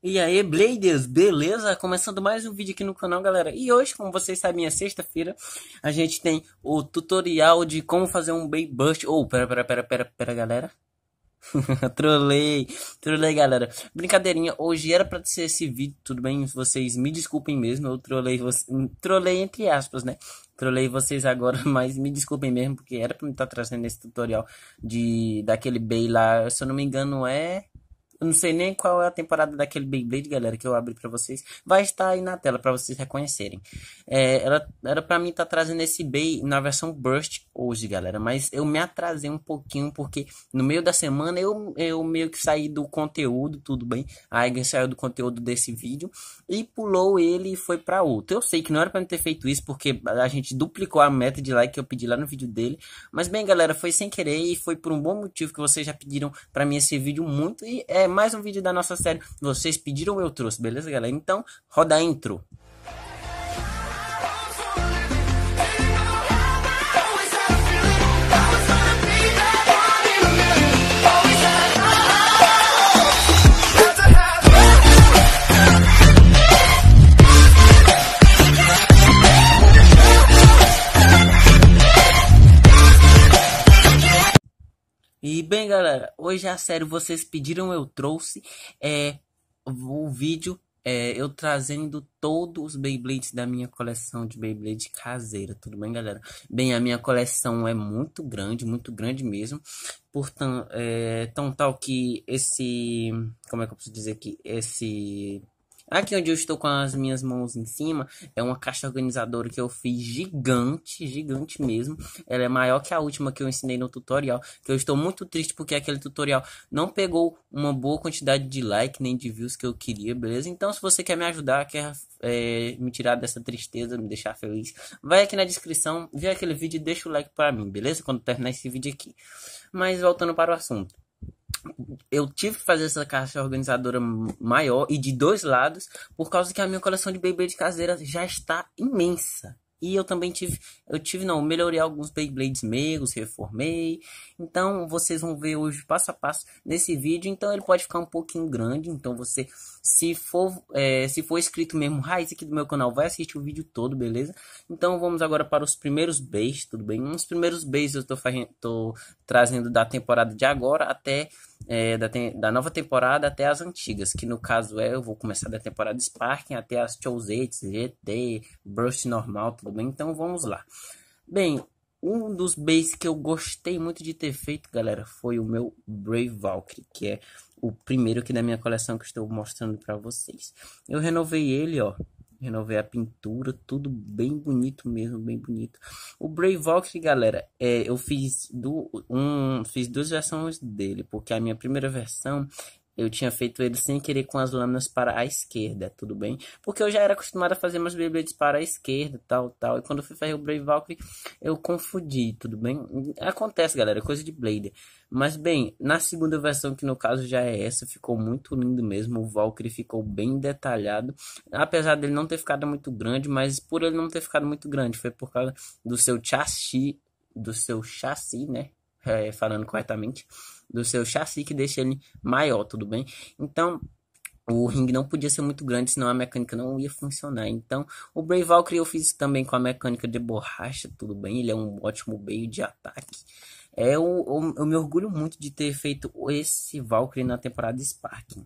E aí, Bladers, beleza? Começando mais um vídeo aqui no canal, galera. E hoje, como vocês sabem, é sexta-feira, a gente tem o tutorial de como fazer um Bay Burst. Ou, oh, pera, pera, pera, pera, pera, galera. trolei, trolei galera. Brincadeirinha, hoje era pra ser esse vídeo, tudo bem? Vocês me desculpem mesmo, eu trolei vocês. Hum, trolei entre aspas, né? Trolei vocês agora, mas me desculpem mesmo, porque era pra me estar tá trazendo esse tutorial de daquele Bay lá. Se eu não me engano, é. Eu não sei nem qual é a temporada daquele Beyblade, galera, que eu abri para vocês. Vai estar aí na tela para vocês reconhecerem. É, era, era pra mim estar tá trazendo esse Bey na versão Burst hoje, galera. Mas eu me atrasei um pouquinho, porque no meio da semana eu, eu meio que saí do conteúdo, tudo bem. A Egan saiu do conteúdo desse vídeo e pulou ele e foi para outro. Eu sei que não era pra ter feito isso, porque a gente duplicou a meta de like que eu pedi lá no vídeo dele. Mas bem, galera, foi sem querer e foi por um bom motivo que vocês já pediram para mim esse vídeo muito. E é mais um vídeo da nossa série. Vocês pediram, eu trouxe, beleza, galera? Então, roda a intro. E bem, galera, hoje é a série vocês pediram, eu trouxe é, o vídeo é, eu trazendo todos os Beyblades da minha coleção de Beyblade caseira, tudo bem, galera? Bem, a minha coleção é muito grande, muito grande mesmo, portanto, é, tão tal que esse, como é que eu posso dizer aqui, esse Aqui onde eu estou com as minhas mãos em cima é uma caixa organizadora que eu fiz gigante, gigante mesmo. Ela é maior que a última que eu ensinei no tutorial. Que eu estou muito triste porque aquele tutorial não pegou uma boa quantidade de like nem de views que eu queria, beleza? Então, se você quer me ajudar, quer é, me tirar dessa tristeza, me deixar feliz, vai aqui na descrição, vê aquele vídeo e deixa o like para mim, beleza? Quando terminar esse vídeo aqui. Mas voltando para o assunto eu tive que fazer essa caixa organizadora maior e de dois lados, por causa que a minha coleção de Beyblade caseira já está imensa. E eu também tive, eu tive não, melhorei alguns Beyblades meus, reformei. Então vocês vão ver hoje passo a passo nesse vídeo. Então ele pode ficar um pouquinho grande. Então você, se for, é, se for inscrito mesmo, raiz aqui do meu canal, vai assistir o vídeo todo, beleza? Então vamos agora para os primeiros beijos, tudo bem? Os primeiros beijos eu tô, fazendo, tô trazendo da temporada de agora até é, da, da, nova temporada até as antigas, que no caso é, eu vou começar da temporada Sparking até as Chosettes, GT, Burst normal, tudo bem? Então vamos lá. Bem, um dos bases que eu gostei muito de ter feito, galera, foi o meu Brave Valkyrie, que é o primeiro aqui da minha coleção que estou mostrando para vocês. Eu renovei ele, ó, Renovei a pintura, tudo bem bonito mesmo, bem bonito. O Bravox, galera, é, eu fiz, do, um, fiz duas versões dele, porque a minha primeira versão eu tinha feito ele sem querer com as lâminas para a esquerda, tudo bem? Porque eu já era acostumado a fazer meus Beyblades para a esquerda, tal, tal. E quando eu fui fazer o Brave Valkyrie, eu confundi, tudo bem? Acontece, galera, coisa de Blader. Mas, bem, na segunda versão, que no caso já é essa, ficou muito lindo mesmo. O Valkyrie ficou bem detalhado. Apesar dele não ter ficado muito grande, mas por ele não ter ficado muito grande, foi por causa do seu chassi, do seu chassi, né? É, falando corretamente do seu chassi que deixa ele maior, tudo bem? Então, o ringue não podia ser muito grande, senão a mecânica não ia funcionar. Então, o Brave Valkyrie eu fiz também com a mecânica de borracha, tudo bem? Ele é um ótimo meio de ataque. É, eu, eu, eu me orgulho muito de ter feito esse Valkyrie na temporada Sparking.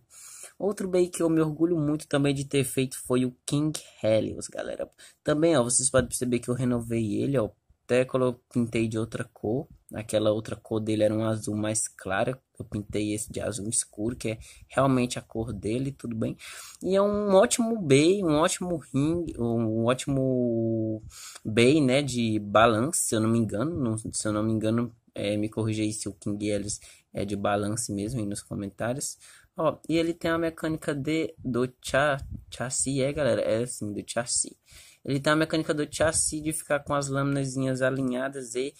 Outro bait que eu me orgulho muito também de ter feito foi o King Helios, galera. Também, ó, vocês podem perceber que eu renovei ele, ó, até pintei de outra cor. Aquela outra cor dele era um azul mais claro. Eu pintei esse de azul escuro, que é realmente a cor dele, tudo bem. E é um ótimo bay, um ótimo ring, um ótimo bay, né, de balance, se eu não me engano. se eu não me engano, é, me corrija aí se o King Ellis é de balance mesmo aí nos comentários. Ó, e ele tem a mecânica de do char, chassi, é galera, é assim, do chassi. Ele tem tá a mecânica do chassi de ficar com as lâminas alinhadas e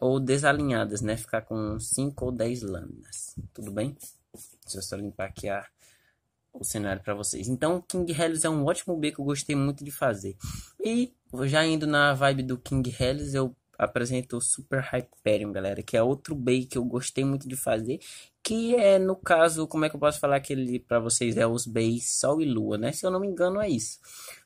ou desalinhadas, né? Ficar com 5 ou 10 lâminas. Tudo bem? Deixa eu só limpar aqui a, o cenário para vocês. Então, King Hellis é um ótimo B que eu gostei muito de fazer. E já indo na vibe do King Hellis, eu apresento o Super Hyperion, galera, que é outro B que eu gostei muito de fazer, que é no caso, como é que eu posso falar que ele para vocês é os Bs Sol e Lua, né? Se eu não me engano é isso.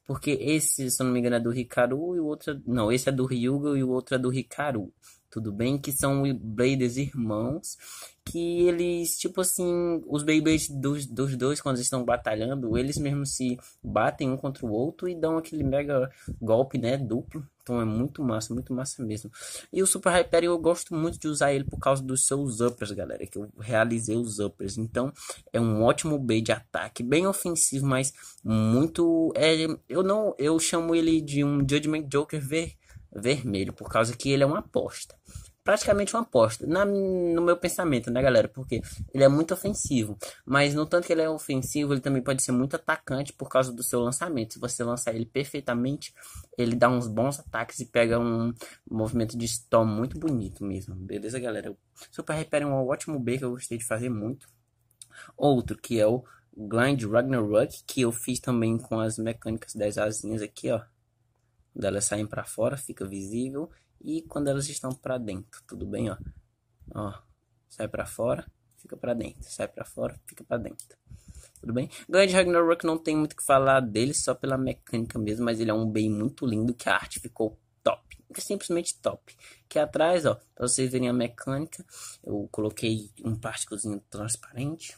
Porque esse, se eu não me engano, é do Ricaru e o outro. É, não, esse é do Ryuga e o outro é do Ricaru. Tudo bem? Que são Bladers irmãos. Que eles, tipo assim, os babies dos, dos dois, quando eles estão batalhando, eles mesmo se batem um contra o outro e dão aquele mega golpe, né? Duplo. Então é muito massa, muito massa mesmo. E o Super Hyperion eu gosto muito de usar ele por causa dos seus uppers, galera. Que eu realizei os uppers. Então é um ótimo B de ataque. Bem ofensivo, mas muito. É, eu não eu chamo ele de um Judgment Joker ver, vermelho, por causa que ele é uma aposta praticamente uma aposta. Na, no meu pensamento, né, galera? Porque ele é muito ofensivo. Mas no tanto que ele é ofensivo, ele também pode ser muito atacante por causa do seu lançamento. Se você lançar ele perfeitamente, ele dá uns bons ataques e pega um movimento de storm muito bonito mesmo. Beleza, galera? O Super Hyper é um ótimo B que eu gostei de fazer muito. Outro que é o Grind Ragnarok, que eu fiz também com as mecânicas das asinhas aqui, ó. Quando saem para fora, fica visível e quando elas estão para dentro, tudo bem, ó. Ó, sai para fora, fica para dentro, sai para fora, fica para dentro. Tudo bem? Glad Ragnarok não tem muito o que falar dele, só pela mecânica mesmo, mas ele é um bem muito lindo que a arte ficou top. É simplesmente top. Aqui atrás, ó, pra vocês verem a mecânica, eu coloquei um plásticozinho transparente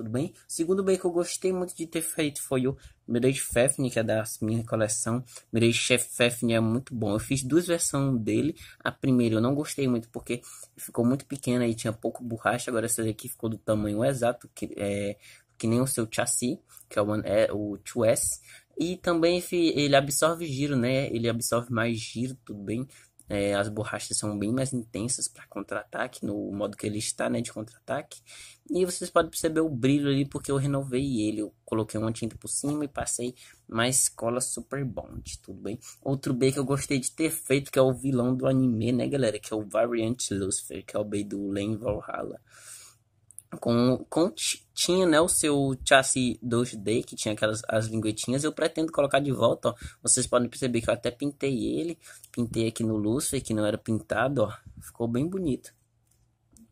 tudo bem? O segundo bem que eu gostei muito de ter feito foi o Mirage fefni que é da minha coleção. Mirage Chef fefni é muito bom. Eu fiz duas versões dele. A primeira eu não gostei muito porque ficou muito pequena e tinha pouco borracha. Agora essa daqui ficou do tamanho exato, que, é, que nem o seu chassi, que é o, é, o 2S. E também ele absorve giro, né? Ele absorve mais giro, tudo bem. É, as borrachas são bem mais intensas para contra-ataque, no modo que ele está, né, de contra-ataque. E vocês podem perceber o brilho ali, porque eu renovei ele. Eu coloquei uma tinta por cima e passei mais cola Super Bond, tudo bem? Outro B que eu gostei de ter feito, que é o vilão do anime, né, galera? Que é o Variant Lucifer, que é o B do Len Valhalla com, com tinha né, o seu chassi 2D, que tinha aquelas as linguetinhas, eu pretendo colocar de volta, ó. Vocês podem perceber que eu até pintei ele, pintei aqui no Lucifer, que não era pintado, ó. Ficou bem bonito.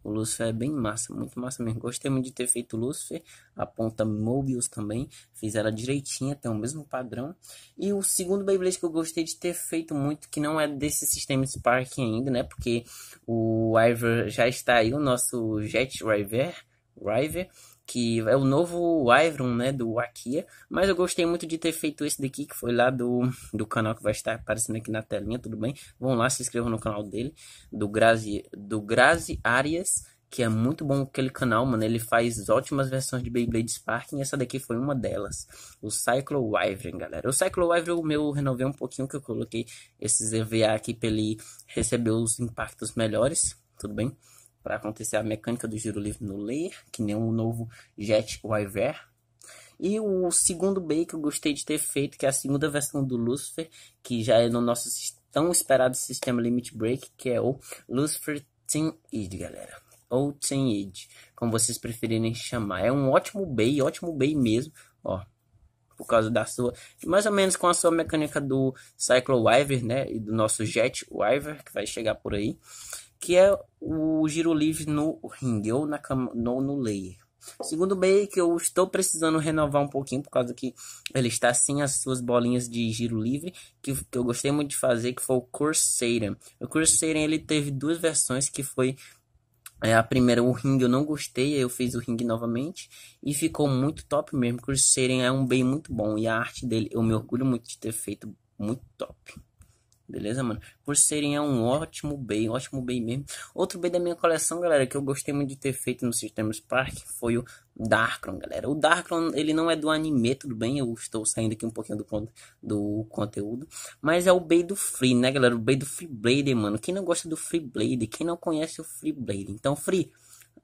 O Lucifer é bem massa, muito massa mesmo. Gostei muito de ter feito o Lucifer. A ponta Mobius também. Fiz ela direitinha, tem o mesmo padrão. E o segundo Beyblade que eu gostei de ter feito muito, que não é desse sistema Spark ainda, né? Porque o Ivor já está aí, o nosso Jet River. River que é o novo Ivron, né, do Akia, mas eu gostei muito de ter feito esse daqui, que foi lá do, do canal que vai estar aparecendo aqui na telinha, tudo bem? Vão lá, se inscrevam no canal dele, do Grazi, do Grazi Arias, que é muito bom aquele canal, mano, ele faz ótimas versões de Beyblade Spark, e essa daqui foi uma delas, o Cyclo Ivron galera. O Cyclo Ivron o meu, renovei um pouquinho, que eu coloquei esses EVA aqui pra ele receber os impactos melhores, tudo bem? para acontecer a mecânica do giro livre no layer, que nem o novo Jet Wyvern. E o segundo bay que eu gostei de ter feito, que é a segunda versão do Lucifer, que já é no nosso tão esperado sistema Limit Break, que é o Lucifer Team Id, galera. Ou Team Id, como vocês preferirem chamar. É um ótimo bay, ótimo bay mesmo, ó. Por causa da sua, mais ou menos com a sua mecânica do Cyclo Wyver, né? E do nosso Jet Wyver, que vai chegar por aí que é o giro livre no ringue ou na no, no layer. Segundo bem que eu estou precisando renovar um pouquinho por causa que ele está sem as suas bolinhas de giro livre que, que eu gostei muito de fazer, que foi o Corsair. O Corsair ele teve duas versões que foi é, a primeira, o ringue eu não gostei, eu fiz o ringue novamente e ficou muito top mesmo. Cruzeiro é um bem muito bom e a arte dele eu me orgulho muito de ter feito muito top. Beleza, mano? serem é um ótimo bem, ótimo bem mesmo. Outro bem da minha coleção, galera, que eu gostei muito de ter feito no Sistema Spark foi o Darkron, galera. O Darkron, ele não é do anime, tudo bem? Eu estou saindo aqui um pouquinho do, do conteúdo. Mas é o bem do Free, né, galera? O bem do Free Blade, mano. Quem não gosta do Free Blade? Quem não conhece o Free Blade? Então, Free,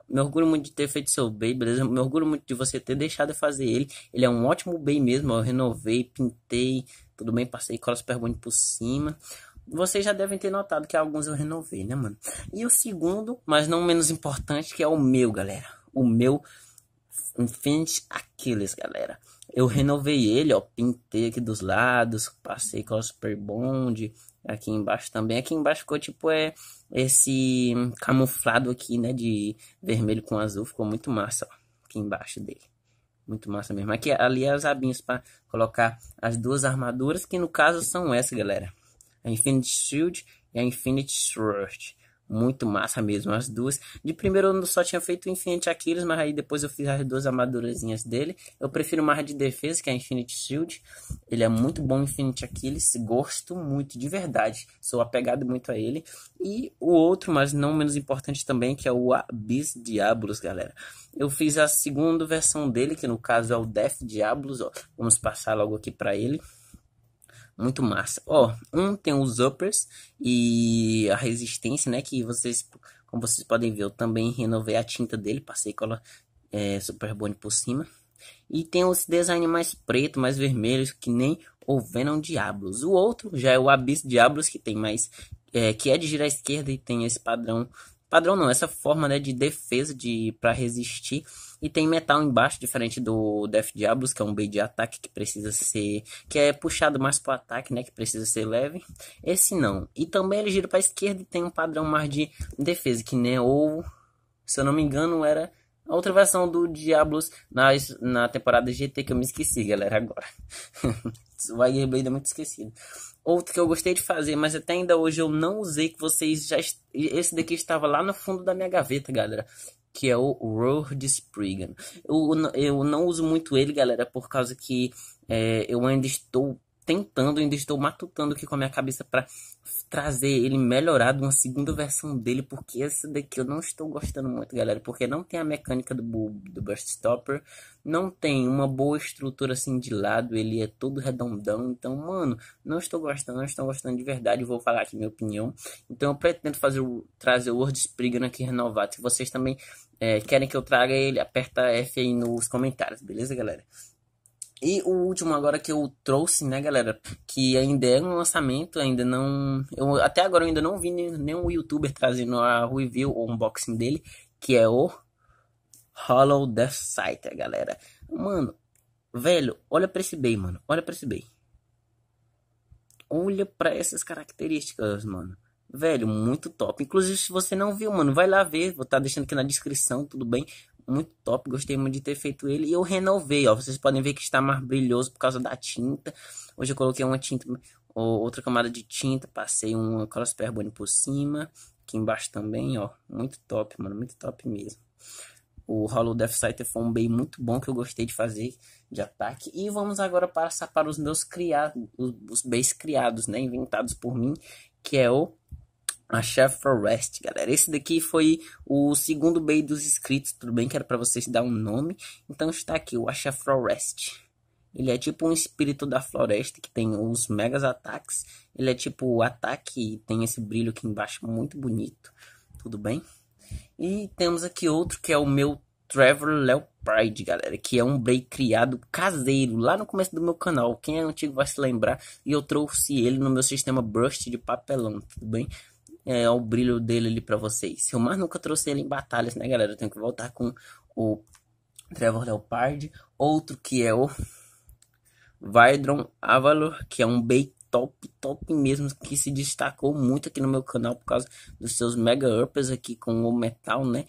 me orgulho muito de ter feito seu bem, beleza? Me orgulho muito de você ter deixado de fazer ele. Ele é um ótimo bem mesmo. Eu renovei, pintei, tudo bem, passei cross pergunte por cima. Vocês já devem ter notado que alguns eu renovei, né, mano? E o segundo, mas não menos importante, que é o meu, galera. O meu Infinity Achilles, galera. Eu renovei ele, ó, pintei aqui dos lados, passei cross per bond, aqui embaixo também. Aqui embaixo ficou tipo é esse camuflado aqui, né, de vermelho com azul, ficou muito massa, ó, aqui embaixo dele. Muito massa mesmo. Aqui ali é as abinhas para colocar as duas armaduras, que no caso são essa, galera. A Infinity Shield e a Infinity Sword muito massa mesmo, as duas. De primeiro eu só tinha feito o Infinite Aquiles, mas aí depois eu fiz as duas armadurazinhas dele. Eu prefiro mais de defesa, que é Infinite Shield. Ele é muito bom Infinite Aquiles, gosto muito, de verdade. Sou apegado muito a ele. E o outro, mas não menos importante também, que é o Abyss Diablos, galera. Eu fiz a segunda versão dele, que no caso é o Death Diablos, ó. Vamos passar logo aqui para ele. Muito massa. Ó, oh, um tem os uppers e a resistência, né? Que vocês, como vocês podem ver, eu também renovei a tinta dele. Passei cola é, super bonde por cima. E tem esse design mais preto, mais vermelho, que nem o Venom Diablos. O outro já é o Abyss Diablos, que tem mais... É, que é de girar à esquerda e tem esse padrão Padrão não, essa forma né, de defesa de para resistir. E tem metal embaixo, diferente do Death Diablos, que é um B de ataque que precisa ser. que é puxado mais pro ataque, né? Que precisa ser leve. Esse não. E também ele gira pra esquerda e tem um padrão mais de defesa, que né? Ou, se eu não me engano, era a outra versão do Diablos na, na temporada GT que eu me esqueci, galera, agora. o Blade é muito esquecido. Outro que eu gostei de fazer, mas até ainda hoje eu não usei, que vocês já. Esse daqui estava lá no fundo da minha gaveta, galera. Que é o Roar de Spriggan. Eu, eu não uso muito ele, galera, por causa que é, eu ainda estou tentando, ainda estou matutando aqui com a minha cabeça para trazer ele melhorado, uma segunda versão dele, porque essa daqui eu não estou gostando muito, galera, porque não tem a mecânica do, do Burst Stopper, não tem uma boa estrutura assim de lado, ele é todo redondão, então, mano, não estou gostando, não estou gostando de verdade, vou falar aqui minha opinião. Então eu pretendo fazer trazer o World Spriggan aqui renovado. Se vocês também é, querem que eu traga ele, aperta F aí nos comentários, beleza, galera? E o último agora que eu trouxe, né, galera, que ainda é um lançamento, ainda não... Eu, até agora eu ainda não vi nenhum youtuber trazendo a review ou unboxing dele, que é o Hollow Death a galera. Mano, velho, olha pra esse bem, mano, olha pra esse bem. Olha pra essas características, mano. Velho, muito top. Inclusive, se você não viu, mano, vai lá ver. Vou estar tá deixando aqui na descrição, tudo bem? muito top, gostei muito de ter feito ele. E eu renovei, ó, vocês podem ver que está mais brilhoso por causa da tinta. Hoje eu coloquei uma tinta, ou outra camada de tinta, passei um crossperbone por cima. Aqui embaixo também, ó, muito top, mano, muito top mesmo. O Hollow Death Sighter foi um bem muito bom que eu gostei de fazer de ataque. E vamos agora passar para os meus criados, os, os criados, né, inventados por mim, que é o a Chef Forest, galera. Esse daqui foi o segundo Bey dos inscritos, tudo bem? Que era para vocês dar um nome. Então está aqui o Chef Forest. Ele é tipo um espírito da floresta que tem os megas ataques. Ele é tipo o ataque e tem esse brilho aqui embaixo muito bonito, tudo bem? E temos aqui outro que é o meu Trevor Leopard, galera, que é um Bey criado caseiro lá no começo do meu canal. Quem é antigo vai se lembrar e eu trouxe ele no meu sistema Burst de papelão, tudo bem? é, o brilho dele ali para vocês. Eu mais nunca trouxe ele em batalhas, né, galera? Eu tenho que voltar com o Trevor Leopard. Outro que é o Vydron Avalor, que é um bait top, top mesmo, que se destacou muito aqui no meu canal por causa dos seus mega uppers aqui com o metal, né?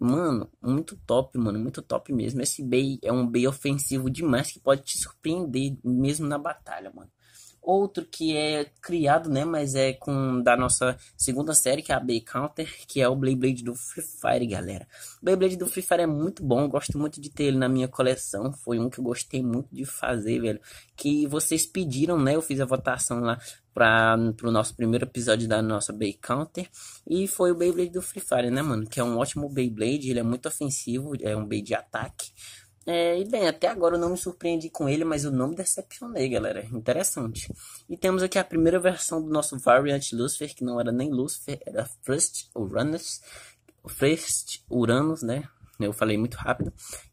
Mano, muito top, mano, muito top mesmo. Esse Bay é um Bay ofensivo demais que pode te surpreender mesmo na batalha, mano. Outro que é criado, né? Mas é com da nossa segunda série, que é a Bay Counter, que é o Beyblade do Free Fire, galera. O Beyblade do Free Fire é muito bom, gosto muito de ter ele na minha coleção. Foi um que eu gostei muito de fazer, velho. Que vocês pediram, né? Eu fiz a votação lá para o nosso primeiro episódio da nossa Bay Counter. E foi o Beyblade do Free Fire, né, mano? Que é um ótimo Beyblade, ele é muito ofensivo, é um Bey de ataque. É, e bem, até agora eu não me surpreendi com ele, mas eu não me decepcionei, galera. Interessante. E temos aqui a primeira versão do nosso Variant Lucifer, que não era nem Lucifer, era First Uranus. First Uranus, né? Eu falei muito rápido.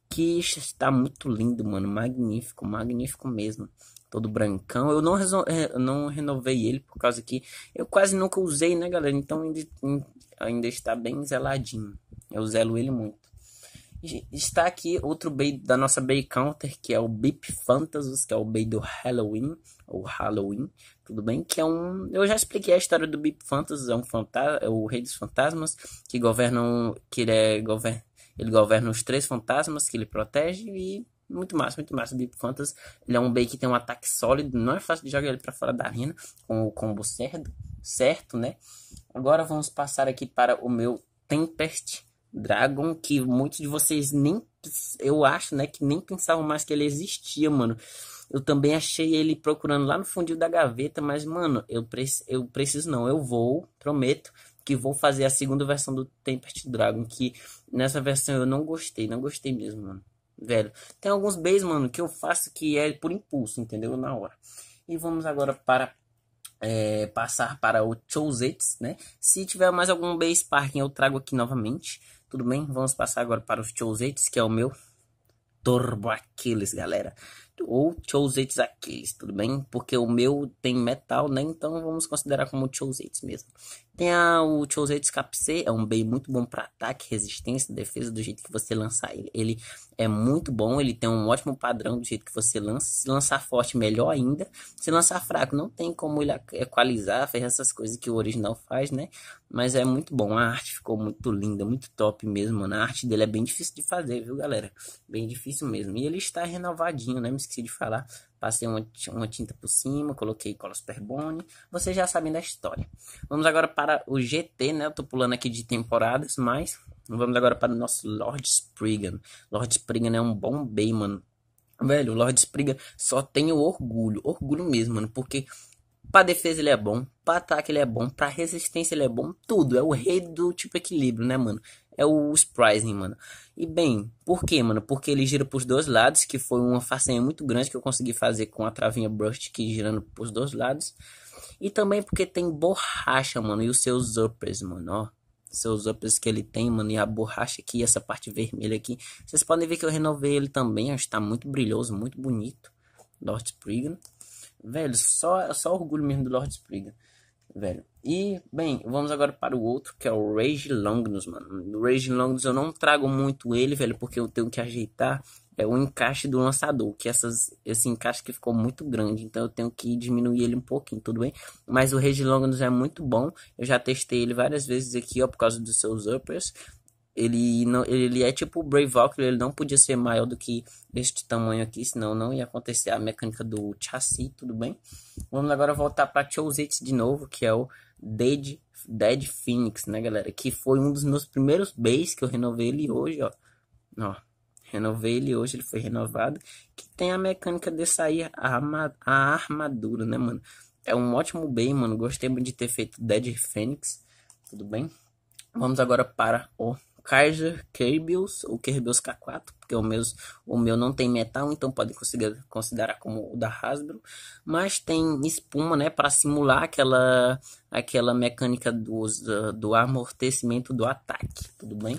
Que está muito lindo, mano. Magnífico, magnífico mesmo. Todo brancão. Eu não, é, não renovei ele por causa que eu quase nunca usei, né, galera? Então ainda, ainda está bem zeladinho. Eu zelo ele muito está aqui outro bay da nossa bay counter, que é o Beep Fantasus que é o bay do Halloween, ou Halloween, tudo bem? Que é um... Eu já expliquei a história do Beep Fantasus é um fantasma, é o rei dos fantasmas, que um que ele é... Govern, ele governa os três fantasmas que ele protege e... Muito massa, muito massa. O Beep Fantasus ele é um Bay que tem um ataque sólido. Não é fácil de jogar ele para fora da arena com o combo certo, certo, né? Agora vamos passar aqui para o meu Tempest Dragon, que muitos de vocês nem. Eu acho, né? Que nem pensavam mais que ele existia, mano. Eu também achei ele procurando lá no fundinho da gaveta, mas, mano, eu, pre eu preciso não. Eu vou, prometo, que vou fazer a segunda versão do Tempest Dragon, que nessa versão eu não gostei, não gostei mesmo, mano. Velho, tem alguns bays, mano, que eu faço que é por impulso, entendeu? Na hora. E vamos agora para é, passar para o Chosets né? Se tiver mais algum base parking, eu trago aqui novamente. Tudo bem? Vamos passar agora para os Chouzetes, que é o meu Turbo Aquiles, galera ou Chousettes Aquiles, tudo bem? Porque o meu tem metal, né? Então vamos considerar como Chousettes mesmo. Tem a, o cap Capsé, é um bem muito bom para ataque, resistência, defesa, do jeito que você lançar ele. Ele é muito bom, ele tem um ótimo padrão do jeito que você lança. Se lançar forte, melhor ainda. Se lançar fraco, não tem como ele equalizar, fazer essas coisas que o original faz, né? Mas é muito bom, a arte ficou muito linda, muito top mesmo, na A arte dele é bem difícil de fazer, viu, galera? Bem difícil mesmo. E ele está renovadinho, né? esqueci de falar. Passei uma, tinta por cima, coloquei cola superbone. Vocês já sabem da história. Vamos agora para o GT, né? Eu tô pulando aqui de temporadas, mas vamos agora para o nosso Lord Spriggan. Lord Spriggan é um bom bem, mano. Velho, o Lord Spriggan só tem o orgulho, orgulho mesmo, mano, porque para defesa ele é bom, para ataque ele é bom, para resistência ele é bom, tudo. É o rei do tipo equilíbrio, né, mano? é o Spryzen, mano. E bem, por quê, mano? Porque ele gira pros dois lados, que foi uma façanha muito grande que eu consegui fazer com a travinha brush que girando pros dois lados. E também porque tem borracha, mano, e os seus uppers, mano, ó. Seus uppers que ele tem, mano, e a borracha aqui, essa parte vermelha aqui. Vocês podem ver que eu renovei ele também, acho que tá muito brilhoso, muito bonito. Lord Spriggan. Velho, só, só orgulho mesmo do Lord Spriggan velho. E, bem, vamos agora para o outro, que é o Rage Longnus, mano. O Rage Longnus eu não trago muito ele, velho, porque eu tenho que ajeitar é o encaixe do lançador, que essas, esse encaixe que ficou muito grande, então eu tenho que diminuir ele um pouquinho, tudo bem? Mas o Rage Longnus é muito bom, eu já testei ele várias vezes aqui, ó, por causa dos seus uppers, ele, não, ele é tipo o Brave Valkyrie, ele não podia ser maior do que este tamanho aqui, senão não ia acontecer a mecânica do chassi, tudo bem? Vamos agora voltar para Chositz de novo, que é o Dead, Dead Phoenix, né, galera? Que foi um dos meus primeiros bays que eu renovei ele hoje, ó. Ó, renovei ele hoje, ele foi renovado. Que tem a mecânica de sair a, arma, a armadura, né, mano? É um ótimo bem, mano. Gostei muito de ter feito Dead Phoenix, tudo bem? Vamos agora para o Kaiser Kerberos ou Kerberos K4, porque o, o meu não tem metal, então pode considerar como o da Hasbro, mas tem espuma, né, para simular aquela aquela mecânica do, do amortecimento do ataque, tudo bem?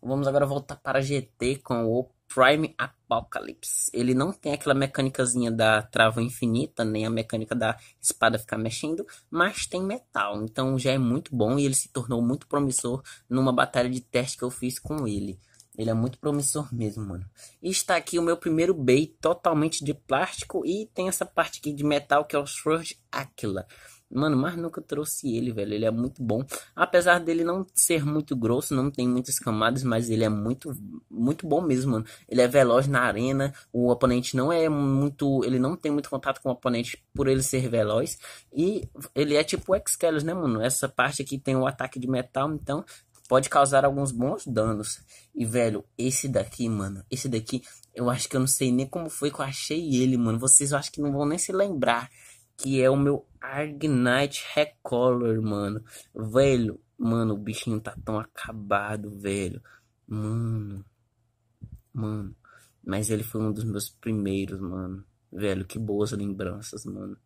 Vamos agora voltar para GT com o Prime Apocalypse. Ele não tem aquela mecânicazinha da trava infinita, nem a mecânica da espada ficar mexendo, mas tem metal. Então já é muito bom e ele se tornou muito promissor numa batalha de teste que eu fiz com ele. Ele é muito promissor mesmo, mano. E está aqui o meu primeiro bait totalmente de plástico e tem essa parte aqui de metal que é o Sword Aquila. Mano, mas nunca trouxe ele, velho. Ele é muito bom. Apesar dele não ser muito grosso, não tem muitas camadas, mas ele é muito, muito bom mesmo, mano. Ele é veloz na arena. O oponente não é muito. Ele não tem muito contato com o oponente por ele ser veloz. E ele é tipo o Excalibur, né, mano? Essa parte aqui tem o ataque de metal, então pode causar alguns bons danos. E, velho, esse daqui, mano, esse daqui, eu acho que eu não sei nem como foi que eu achei ele, mano. Vocês acho que não vão nem se lembrar que é o meu Argnite Recolor, mano. Velho, mano, o bichinho tá tão acabado, velho. Mano, mano. Mas ele foi um dos meus primeiros, mano. Velho, que boas lembranças, mano.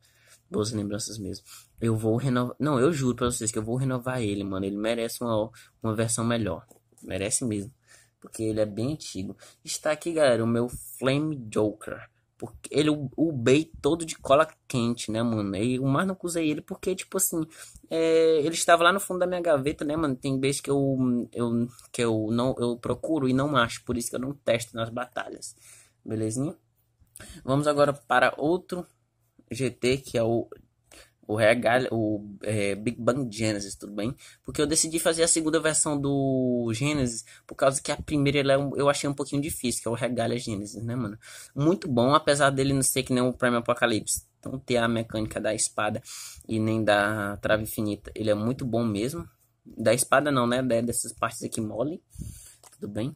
Boas lembranças mesmo. Eu vou renovar. Não, eu juro pra vocês que eu vou renovar ele, mano. Ele merece uma, uma versão melhor. Merece mesmo. Porque ele é bem antigo. Está aqui, galera, o meu Flame Joker. Porque ele, o, bei todo de cola quente, né, mano? E o mais não usei ele porque, tipo assim, é, ele estava lá no fundo da minha gaveta, né, mano? Tem vezes que eu, eu, que eu, não, eu procuro e não acho, por isso que eu não testo nas batalhas, belezinha? Vamos agora para outro GT, que é o o, Regal, o é, Big Bang Genesis, tudo bem? Porque eu decidi fazer a segunda versão do Genesis, por causa que a primeira é eu achei um pouquinho difícil, que é o Regalia Genesis, né, mano? Muito bom, apesar dele não ser que nem o Prime Apocalypse. Então, ter a mecânica da espada e nem da trave finita, ele é muito bom mesmo. Da espada não, né? Dessas partes aqui mole, tudo bem?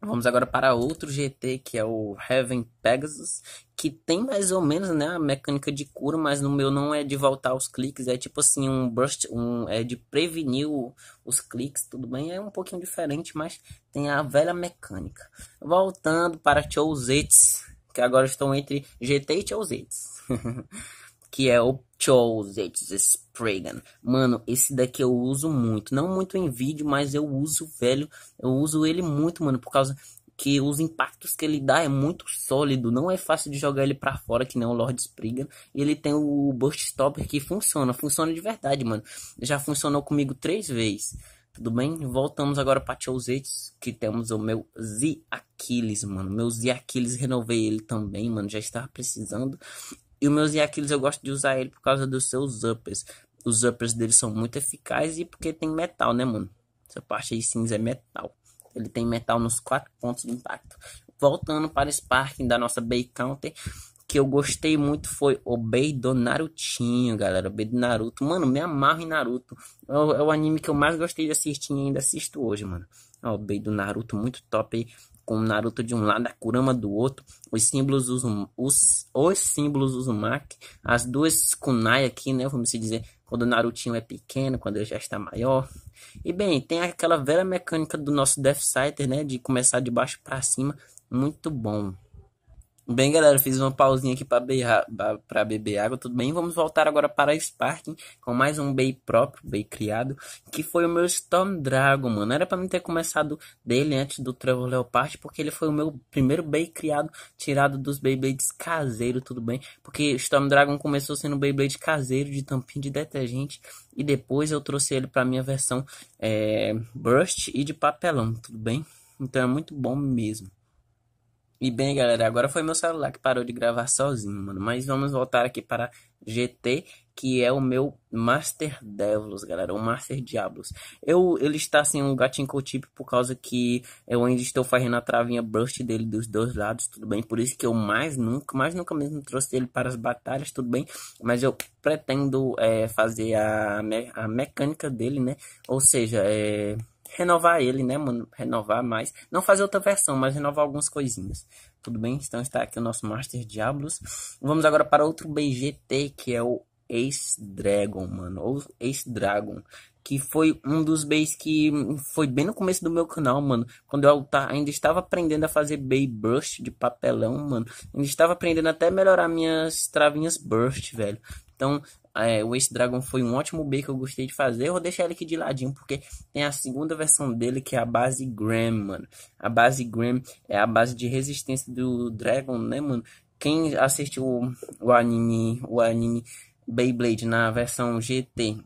Vamos agora para outro GT, que é o Heaven Pegasus, que tem mais ou menos né, a mecânica de cura, mas no meu não é de voltar os cliques, é tipo assim, um burst, um, é de prevenir o, os cliques, tudo bem, é um pouquinho diferente, mas tem a velha mecânica. Voltando para Chouzettes, que agora estão entre GT e Chouzettes. que é o Chosen Spriggan. Mano, esse daqui eu uso muito. Não muito em vídeo, mas eu uso, velho. Eu uso ele muito, mano, por causa que os impactos que ele dá é muito sólido, não é fácil de jogar ele para fora que nem o Lord Spriggan. E ele tem o Burst Stopper que funciona, funciona de verdade, mano. Já funcionou comigo três vezes. Tudo bem? Voltamos agora para Chousetes, que temos o meu Z Aquiles, mano. Meu Z Aquiles renovei ele também, mano, já estava precisando. E o meus aqueles eu gosto de usar ele por causa dos seus uppers. Os uppers dele são muito eficazes e porque tem metal, né, mano? Essa parte aí cinza é metal. Ele tem metal nos quatro pontos de impacto. Voltando para o Sparking da nossa Bay Counter, que eu gostei muito foi o Bay do Narutinho, galera. O Bay do Naruto. Mano, me amarro em Naruto. É o, é o anime que eu mais gostei de assistir e ainda assisto hoje, mano. Ó, o Bay do Naruto, muito top com Naruto de um lado, a Kurama do outro, os símbolos Uzumaki, os, os símbolos Uzumaki, as duas kunai aqui, né, vamos dizer, quando o Narutinho é pequeno, quando ele já está maior. E bem, tem aquela velha mecânica do nosso Death Sighter, né, de começar de baixo para cima, muito bom. Bem, galera, fiz uma pausinha aqui para beber água, tudo bem? Vamos voltar agora para a Sparking com mais um Bay próprio, Bay criado, que foi o meu Storm Dragon, mano. Era para mim ter começado dele antes do Trevor Leopard, porque ele foi o meu primeiro Bay criado, tirado dos Beyblades caseiro, tudo bem? Porque Storm Dragon começou sendo Beyblade caseiro, de tampinha de detergente, e depois eu trouxe ele para minha versão é, eh, Burst e de papelão, tudo bem? Então é muito bom mesmo. E bem, galera, agora foi meu celular que parou de gravar sozinho, mano. Mas vamos voltar aqui para GT, que é o meu Master Devils, galera, o Master Diablos. Eu, ele está assim, um gatinho cotip por causa que eu ainda estou fazendo a travinha burst dele dos dois lados, tudo bem? Por isso que eu mais nunca, mais nunca mesmo trouxe ele para as batalhas, tudo bem? Mas eu pretendo é, fazer a, me a mecânica dele, né? Ou seja, é renovar ele, né, mano? Renovar mais. Não fazer outra versão, mas renovar algumas coisinhas. Tudo bem? Então está aqui o nosso Master Diablos. Vamos agora para outro BGT, que é o Ace Dragon, mano. Ou Ace Dragon. Que foi um dos bays que foi bem no começo do meu canal, mano. Quando eu ainda estava aprendendo a fazer bay burst de papelão, mano. Ainda estava aprendendo até melhorar minhas travinhas burst, velho. Então, é, o Ace Dragon foi um ótimo B que eu gostei de fazer. Eu vou deixar ele aqui de ladinho, porque tem a segunda versão dele, que é a base Gram, mano. A base Gram é a base de resistência do Dragon, né, mano? Quem assistiu o, o anime, o anime Beyblade na versão GT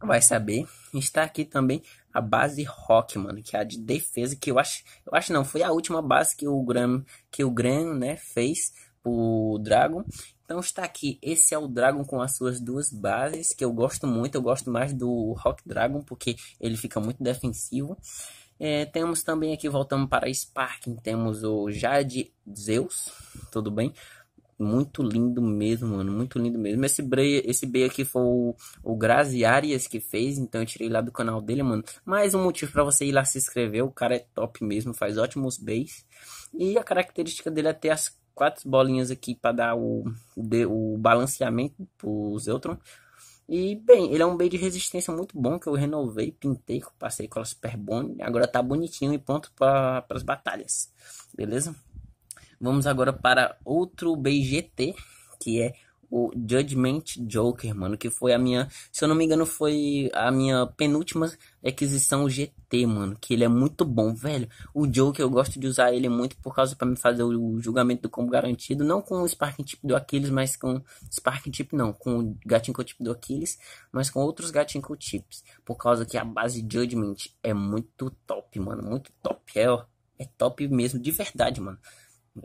vai saber. Está aqui também a base Rock, mano, que é a de defesa, que eu acho, eu acho não, foi a última base que o Graham, que o Graham, né, fez o Dragon. Então está aqui, esse é o Dragon com as suas duas bases, que eu gosto muito, eu gosto mais do Rock Dragon, porque ele fica muito defensivo. É, temos também aqui, voltando para Sparking, temos o Jade Zeus, tudo bem? Muito lindo mesmo, mano, muito lindo mesmo. Esse B, esse B aqui foi o, o Grazi Arias que fez, então eu tirei lá do canal dele, mano. Mais um motivo para você ir lá se inscrever, o cara é top mesmo, faz ótimos Bs. E a característica dele é ter as quatro bolinhas aqui para dar o, o balanceamento os Zeltron. E bem, ele é um meio de resistência muito bom que eu renovei, pintei, passei com a Super Bone. Agora tá bonitinho e pronto para as batalhas. Beleza? Vamos agora para outro BGT, que é o Judgment Joker, mano, que foi a minha, se eu não me engano, foi a minha penúltima aquisição GT, mano, que ele é muito bom, velho. O Joker eu gosto de usar ele muito por causa para me fazer o julgamento do combo garantido, não com o Sparking Tip do Aquiles, mas com Sparking Tip não, com o Gatinho Tip do Aquiles, mas com outros Gatinho Tips, por causa que a base Judgment é muito top, mano, muito top, é, ó, é top mesmo, de verdade, mano.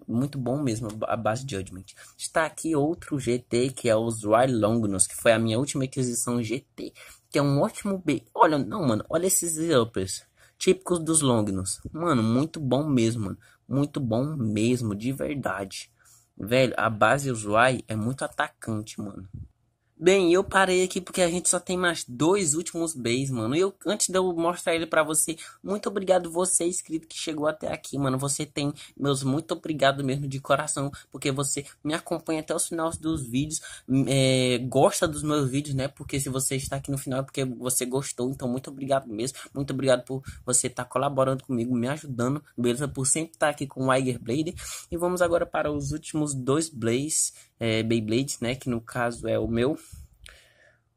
Muito bom mesmo, a base de Judgment. Está aqui outro GT, que é o Zwar longnos que foi a minha última aquisição GT. Que é um ótimo B. Olha, não, mano, olha esses uppers. Típicos dos longnos Mano, muito bom mesmo, mano. Muito bom mesmo, de verdade. Velho, a base Zwar é muito atacante, mano. Bem, eu parei aqui porque a gente só tem mais dois últimos beijos, mano. E eu, antes de eu mostrar ele para você, muito obrigado você, inscrito, que chegou até aqui, mano. Você tem meus muito obrigado mesmo de coração, porque você me acompanha até os finais dos vídeos, hum, é, gosta dos meus vídeos, né? Porque se você está aqui no final é porque você gostou, então muito obrigado mesmo. Muito obrigado por você estar tá colaborando comigo, me ajudando, beleza? Por sempre estar tá aqui com o Iger Blade. E vamos agora para os últimos dois Blaze, é, Beyblades, né? Que no caso é o meu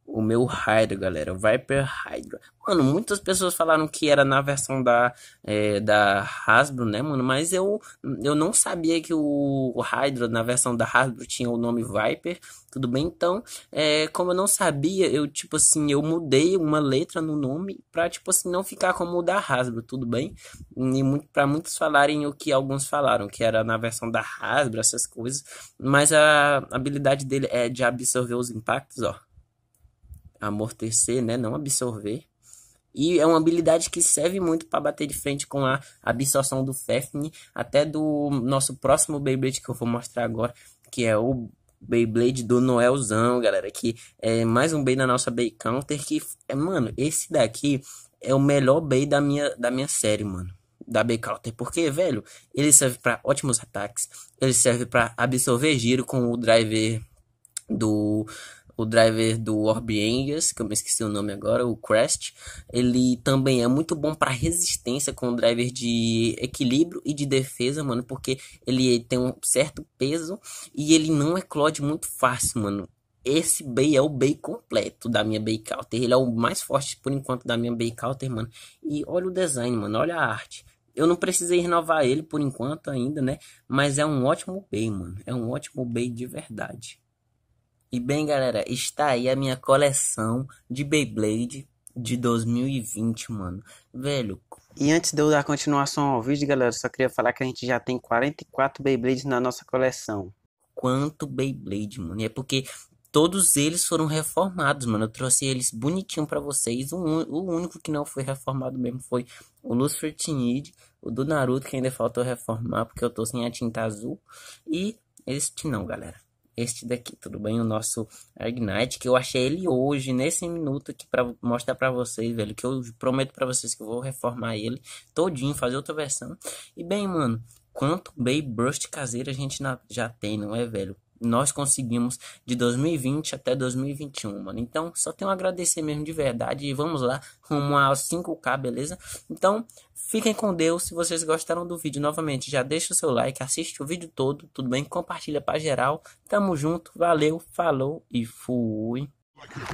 o meu Hydra, galera. Viper Hydra. Mano, muitas pessoas falaram que era na versão da, é, da Hasbro, né, mano? Mas eu, eu não sabia que o, o Hydra na versão da Hasbro tinha o nome Viper. Tudo bem? Então, é, como eu não sabia, eu, tipo assim, eu mudei uma letra no nome pra, tipo assim, não ficar como o da Hasbro, tudo bem? E muito, pra muitos falarem o que alguns falaram, que era na versão da Hasbro, essas coisas. Mas a habilidade dele é de absorver os impactos, ó amortecer, né? Não absorver. E é uma habilidade que serve muito para bater de frente com a absorção do Fefni até do nosso próximo Beyblade que eu vou mostrar agora, que é o Beyblade do Noelzão, galera, que é mais um Bey da nossa Bey Counter, que, mano, esse daqui é o melhor Bey da minha, da minha série, mano da Bey counter porque, velho, ele serve para ótimos ataques, ele serve para absorver giro com o driver do o driver do Orb Engers, que eu me esqueci o nome agora, o Crest, ele também é muito bom para resistência com o driver de equilíbrio e de defesa, mano, porque ele tem um certo peso e ele não eclode muito fácil, mano. Esse Bay é o Bay completo da minha Bay Counter. Ele é o mais forte por enquanto da minha Bay Counter, mano. E olha o design, mano. Olha a arte. Eu não precisei renovar ele por enquanto ainda, né? Mas é um ótimo Bay, mano. É um ótimo Bay de verdade. E bem, galera, está aí a minha coleção de Beyblade de 2020, mano. Velho. E antes de eu dar continuação ao vídeo, galera, só queria falar que a gente já tem 44 Beyblades na nossa coleção. Quanto Beyblade, mano. E é porque todos eles foram reformados, mano. Eu trouxe eles bonitinho para vocês. O, o, único que não foi reformado mesmo foi o Lucifer Teenage, o do Naruto, que ainda faltou reformar porque eu tô sem a tinta azul. E este não, galera este daqui, tudo bem? O nosso Ignite, que eu achei ele hoje, nesse minuto aqui, para mostrar para vocês, velho, que eu prometo para vocês que eu vou reformar ele todinho, fazer outra versão. E bem, mano, quanto Bay Burst caseiro a gente já tem, não é, velho? nós conseguimos de 2020 até 2021, mano. Então, só tenho a agradecer mesmo de verdade e vamos lá rumo aos 5k, beleza? Então, fiquem com Deus. Se vocês gostaram do vídeo, novamente, já deixa o seu like, assiste o vídeo todo, tudo bem? Compartilha para geral. Tamo junto, valeu, falou e fui. Like